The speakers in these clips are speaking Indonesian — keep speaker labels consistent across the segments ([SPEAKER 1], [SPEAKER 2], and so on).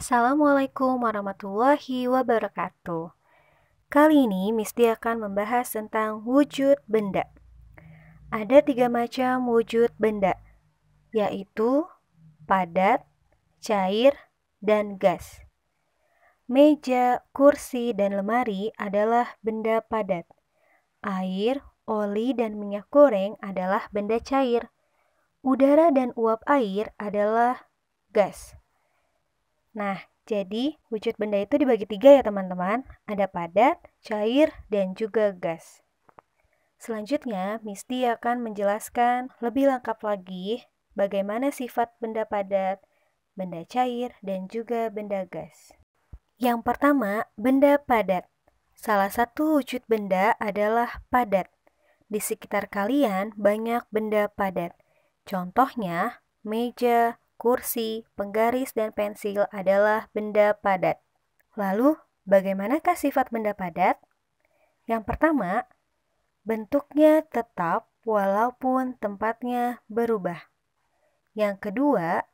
[SPEAKER 1] Assalamualaikum warahmatullahi wabarakatuh. Kali ini Misti akan membahas tentang wujud benda. Ada tiga macam wujud benda, yaitu padat, cair, dan gas. Meja, kursi, dan lemari adalah benda padat. Air, oli, dan minyak goreng adalah benda cair. Udara dan uap air adalah gas. Nah, jadi wujud benda itu dibagi tiga ya teman-teman. Ada padat, cair, dan juga gas. Selanjutnya, Misti akan menjelaskan lebih lengkap lagi bagaimana sifat benda padat, benda cair, dan juga benda gas. Yang pertama, benda padat. Salah satu wujud benda adalah padat. Di sekitar kalian banyak benda padat. Contohnya, meja, kursi, penggaris, dan pensil adalah benda padat. Lalu, bagaimanakah sifat benda padat? Yang pertama, bentuknya tetap walaupun tempatnya berubah. Yang kedua,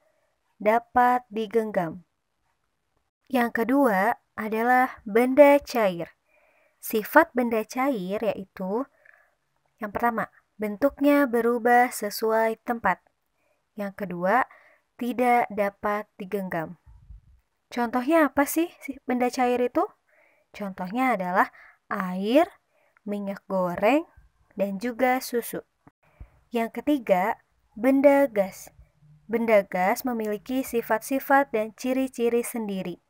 [SPEAKER 1] dapat digenggam. Yang kedua adalah benda cair. Sifat benda cair yaitu yang pertama, bentuknya berubah sesuai tempat. Yang kedua, tidak dapat digenggam. Contohnya apa sih benda cair itu? Contohnya adalah air, minyak goreng, dan juga susu. Yang ketiga, benda gas. Benda gas memiliki sifat-sifat dan ciri-ciri sendiri.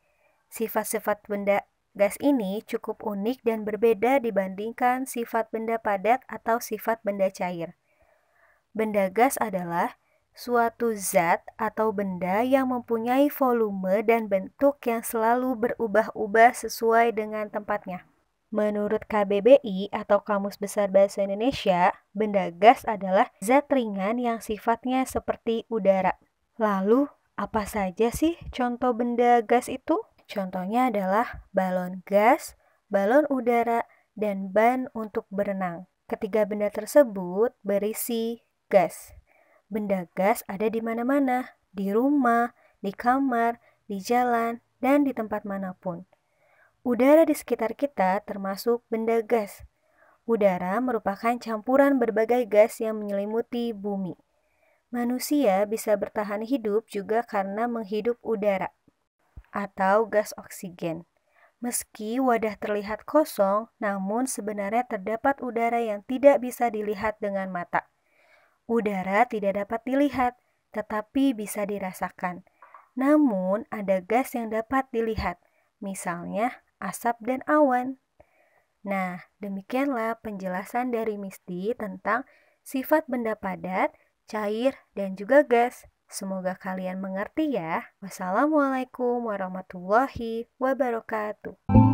[SPEAKER 1] Sifat-sifat benda gas ini cukup unik dan berbeda dibandingkan sifat benda padat atau sifat benda cair. Benda gas adalah suatu zat atau benda yang mempunyai volume dan bentuk yang selalu berubah-ubah sesuai dengan tempatnya. Menurut KBBI atau Kamus Besar Bahasa Indonesia, benda gas adalah zat ringan yang sifatnya seperti udara. Lalu, apa saja sih contoh benda gas itu? Contohnya adalah balon gas, balon udara, dan ban untuk berenang. Ketiga benda tersebut berisi gas. Benda gas ada di mana-mana, di rumah, di kamar, di jalan, dan di tempat manapun. Udara di sekitar kita termasuk benda gas. Udara merupakan campuran berbagai gas yang menyelimuti bumi. Manusia bisa bertahan hidup juga karena menghidup udara atau gas oksigen. Meski wadah terlihat kosong, namun sebenarnya terdapat udara yang tidak bisa dilihat dengan mata. Udara tidak dapat dilihat, tetapi bisa dirasakan. Namun, ada gas yang dapat dilihat, misalnya asap dan awan. Nah, demikianlah penjelasan dari Misti tentang sifat benda padat, cair, dan juga gas. Semoga kalian mengerti ya. Wassalamualaikum warahmatullahi wabarakatuh.